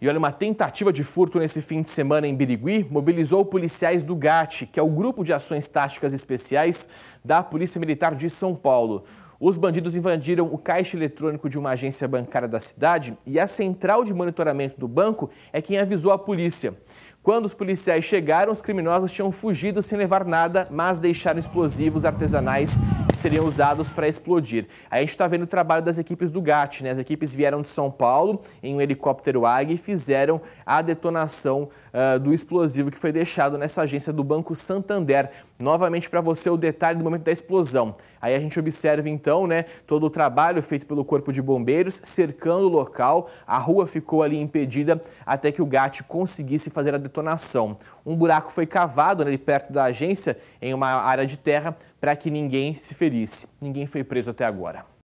E olha, uma tentativa de furto nesse fim de semana em Birigui mobilizou policiais do GAT, que é o Grupo de Ações Táticas Especiais da Polícia Militar de São Paulo. Os bandidos invadiram o caixa eletrônico de uma agência bancária da cidade e a central de monitoramento do banco é quem avisou a polícia. Quando os policiais chegaram, os criminosos tinham fugido sem levar nada, mas deixaram explosivos artesanais que seriam usados para explodir. Aí a gente está vendo o trabalho das equipes do GAT, né? As equipes vieram de São Paulo em um helicóptero AG e fizeram a detonação uh, do explosivo que foi deixado nessa agência do Banco Santander. Novamente para você o detalhe do momento da explosão. Aí a gente observa então, né, todo o trabalho feito pelo Corpo de Bombeiros cercando o local. A rua ficou ali impedida até que o GAT conseguisse fazer a detonação detonação. Um buraco foi cavado né, ali perto da agência, em uma área de terra, para que ninguém se ferisse. Ninguém foi preso até agora.